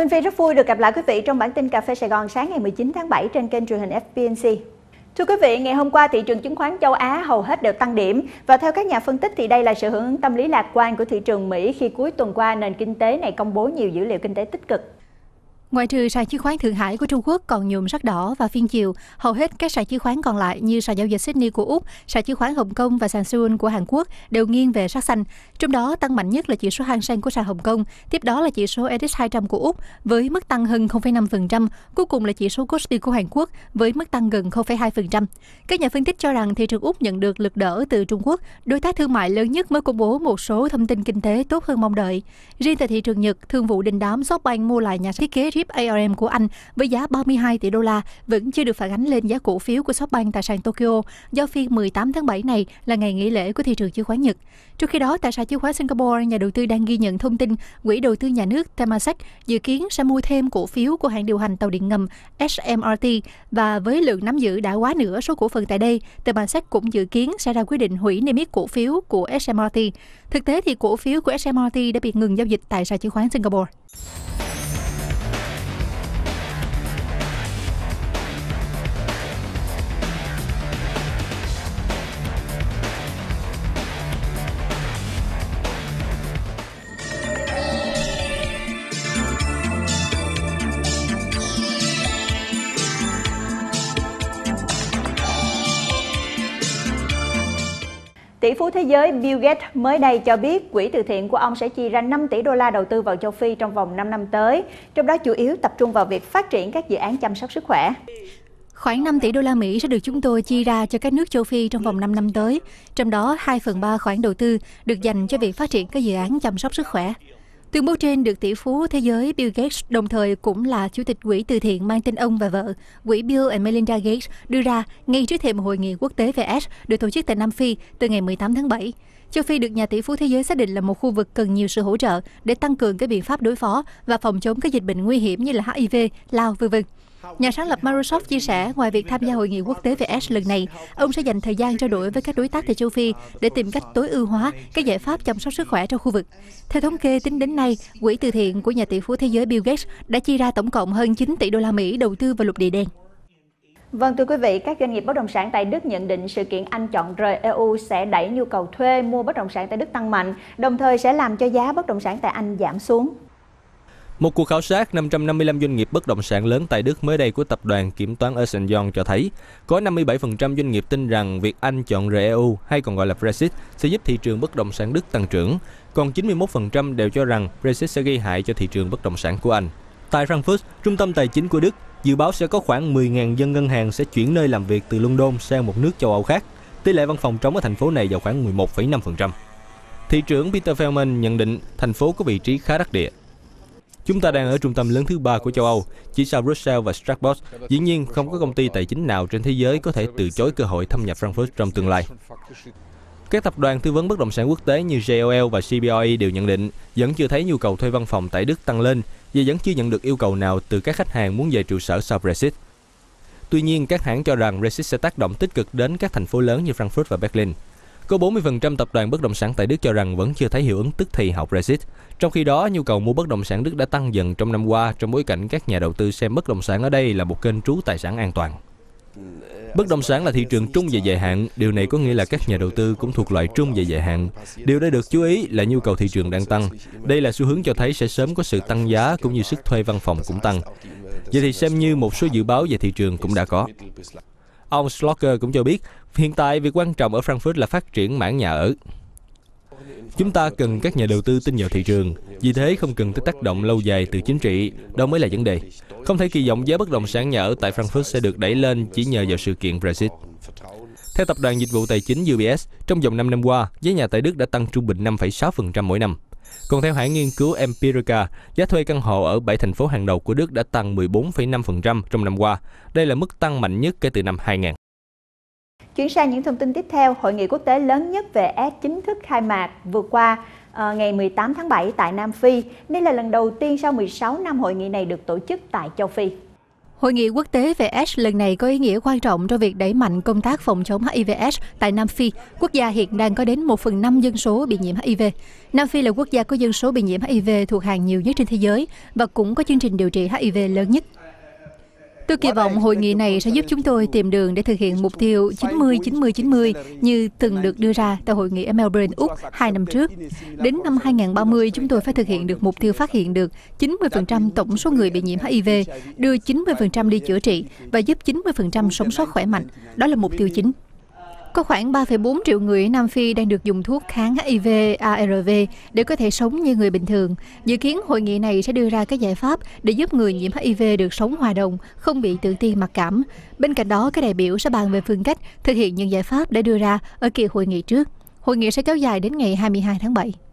Minh Phi rất vui được gặp lại quý vị trong bản tin Cà phê Sài Gòn sáng ngày 19 tháng 7 trên kênh truyền hình FPNC. Thưa quý vị, ngày hôm qua thị trường chứng khoán châu Á hầu hết đều tăng điểm và theo các nhà phân tích thì đây là sự hưởng ứng tâm lý lạc quan của thị trường Mỹ khi cuối tuần qua nền kinh tế này công bố nhiều dữ liệu kinh tế tích cực Ngoài trừ sàn chứng khoán Thượng Hải của Trung Quốc còn nhuộm sắc đỏ và phiên chiều, hầu hết các sàn chứng khoán còn lại như sàn giao dịch Sydney của Úc, sàn chứng khoán Hồng Kông và sàn Seoul của Hàn Quốc đều nghiêng về sắc xanh. Trong đó tăng mạnh nhất là chỉ số Hang Seng của sàn Hồng Kông, tiếp đó là chỉ số Edis 200 của Úc với mức tăng hơn 0,5%, cuối cùng là chỉ số Kospi của Hàn Quốc với mức tăng gần 0,2%. Các nhà phân tích cho rằng thị trường Úc nhận được lực đỡ từ Trung Quốc, đối tác thương mại lớn nhất mới công bố một số thông tin kinh tế tốt hơn mong đợi. Riêng tại thị trường Nhật, thương vụ đình đám Softbank mua lại nhà thiết kế chip ARM của Anh với giá 32 tỷ đô la vẫn chưa được phản ánh lên giá cổ phiếu của SoftBank tại sàn Tokyo do phiên 18 tháng 7 này là ngày nghỉ lễ của thị trường chứng khoán Nhật. Trong khi đó, tại sàn chứng khoán Singapore, nhà đầu tư đang ghi nhận thông tin quỹ đầu tư nhà nước Temasek dự kiến sẽ mua thêm cổ phiếu của hãng điều hành tàu điện ngầm SMRT và với lượng nắm giữ đã quá nửa số cổ phần tại đây, Temasek cũng dự kiến sẽ ra quyết định hủy niêm yết cổ phiếu của SMRT. Thực tế thì cổ phiếu của SMRT đã bị ngừng giao dịch tại sàn chứng khoán Singapore. Tỷ phú thế giới Bill Gates mới đây cho biết quỹ từ thiện của ông sẽ chi ra 5 tỷ đô la đầu tư vào châu Phi trong vòng 5 năm tới, trong đó chủ yếu tập trung vào việc phát triển các dự án chăm sóc sức khỏe. Khoảng 5 tỷ đô la Mỹ sẽ được chúng tôi chi ra cho các nước châu Phi trong vòng 5 năm tới, trong đó 2 phần 3 khoản đầu tư được dành cho việc phát triển các dự án chăm sóc sức khỏe. Tuyên bố trên được tỷ phú thế giới Bill Gates, đồng thời cũng là chủ tịch quỹ từ thiện mang tên ông và vợ, quỹ Bill and Melinda Gates đưa ra ngay trước thềm hội nghị quốc tế về AIDS được tổ chức tại Nam Phi từ ngày 18 tháng 7. Châu Phi được nhà tỷ phú thế giới xác định là một khu vực cần nhiều sự hỗ trợ để tăng cường các biện pháp đối phó và phòng chống các dịch bệnh nguy hiểm như là HIV, lao, v.v. Nhà sáng lập Microsoft chia sẻ, ngoài việc tham gia hội nghị quốc tế về S lần này, ông sẽ dành thời gian trao đổi với các đối tác tại châu Phi để tìm cách tối ưu hóa các giải pháp chăm sóc sức khỏe trong khu vực. Theo thống kê tính đến nay, quỹ từ thiện của nhà tỷ phú thế giới Bill Gates đã chi ra tổng cộng hơn 9 tỷ đô la Mỹ đầu tư vào lục địa đen. Vâng thưa quý vị, các doanh nghiệp bất động sản tại Đức nhận định sự kiện Anh chọn rời EU sẽ đẩy nhu cầu thuê mua bất động sản tại Đức tăng mạnh, đồng thời sẽ làm cho giá bất động sản tại Anh giảm xuống. Một cuộc khảo sát 555 doanh nghiệp bất động sản lớn tại Đức mới đây của tập đoàn kiểm toán Ernst Young cho thấy, có 57% doanh nghiệp tin rằng việc Anh chọn rời EU hay còn gọi là Brexit sẽ giúp thị trường bất động sản Đức tăng trưởng, còn 91% đều cho rằng Brexit sẽ gây hại cho thị trường bất động sản của Anh. Tại Frankfurt, trung tâm tài chính của Đức, dự báo sẽ có khoảng 10.000 dân ngân hàng sẽ chuyển nơi làm việc từ London sang một nước châu Âu khác. Tỷ lệ văn phòng trống ở thành phố này vào khoảng 11,5%. Thị trưởng Peter Feldman nhận định thành phố có vị trí khá đắc địa Chúng ta đang ở trung tâm lớn thứ ba của châu Âu, chỉ sau Brussels và Strasbourg. Dĩ nhiên, không có công ty tài chính nào trên thế giới có thể từ chối cơ hội thâm nhập Frankfurt trong tương lai. Các tập đoàn tư vấn bất động sản quốc tế như JLL và CBRE đều nhận định vẫn chưa thấy nhu cầu thuê văn phòng tại Đức tăng lên và vẫn chưa nhận được yêu cầu nào từ các khách hàng muốn về trụ sở sau Brexit. Tuy nhiên, các hãng cho rằng Brexit sẽ tác động tích cực đến các thành phố lớn như Frankfurt và Berlin. Có 40% tập đoàn bất động sản tại Đức cho rằng vẫn chưa thấy hiệu ứng tức thì hậu Brexit. Trong khi đó, nhu cầu mua bất động sản Đức đã tăng dần trong năm qua trong bối cảnh các nhà đầu tư xem bất động sản ở đây là một kênh trú tài sản an toàn. Bất động sản là thị trường trung và dài hạn, điều này có nghĩa là các nhà đầu tư cũng thuộc loại trung và dài hạn. Điều đã được chú ý là nhu cầu thị trường đang tăng. Đây là xu hướng cho thấy sẽ sớm có sự tăng giá cũng như sức thuê văn phòng cũng tăng. Vậy thì xem như một số dự báo về thị trường cũng đã có. Ông Slocker cũng cho biết Hiện tại, việc quan trọng ở Frankfurt là phát triển mảng nhà ở. Chúng ta cần các nhà đầu tư tin vào thị trường, vì thế không cần tới tác động lâu dài từ chính trị, đó mới là vấn đề. Không thể kỳ vọng giá bất động sản nhà ở tại Frankfurt sẽ được đẩy lên chỉ nhờ vào sự kiện Brexit. Theo tập đoàn dịch vụ tài chính UBS, trong vòng 5 năm qua, giá nhà tại Đức đã tăng trung bình 5,6% mỗi năm. Còn theo hãng nghiên cứu Empirica, giá thuê căn hộ ở 7 thành phố hàng đầu của Đức đã tăng 14,5% trong năm qua. Đây là mức tăng mạnh nhất kể từ năm 2000. Chuyển sang những thông tin tiếp theo, hội nghị quốc tế lớn nhất về S chính thức khai mạc vừa qua ờ, ngày 18 tháng 7 tại Nam Phi. Đây là lần đầu tiên sau 16 năm hội nghị này được tổ chức tại châu Phi. Hội nghị quốc tế về AIDS lần này có ý nghĩa quan trọng cho việc đẩy mạnh công tác phòng chống HIV/AIDS tại Nam Phi, quốc gia hiện đang có đến 1 phần 5 dân số bị nhiễm HIV. Nam Phi là quốc gia có dân số bị nhiễm HIV thuộc hàng nhiều nhất trên thế giới và cũng có chương trình điều trị HIV lớn nhất. Tôi kỳ vọng hội nghị này sẽ giúp chúng tôi tìm đường để thực hiện mục tiêu 90-90-90 như từng được đưa ra tại hội nghị Melbourne, Úc hai năm trước. Đến năm 2030, chúng tôi phải thực hiện được mục tiêu phát hiện được 90% tổng số người bị nhiễm HIV, đưa 90% đi chữa trị và giúp 90% sống sót khỏe mạnh. Đó là mục tiêu chính. Có khoảng 3,4 triệu người ở Nam Phi đang được dùng thuốc kháng HIV, ARV để có thể sống như người bình thường. Dự kiến hội nghị này sẽ đưa ra các giải pháp để giúp người nhiễm HIV được sống hòa đồng, không bị tự ti mặc cảm. Bên cạnh đó, các đại biểu sẽ bàn về phương cách thực hiện những giải pháp đã đưa ra ở kỳ hội nghị trước. Hội nghị sẽ kéo dài đến ngày 22 tháng 7.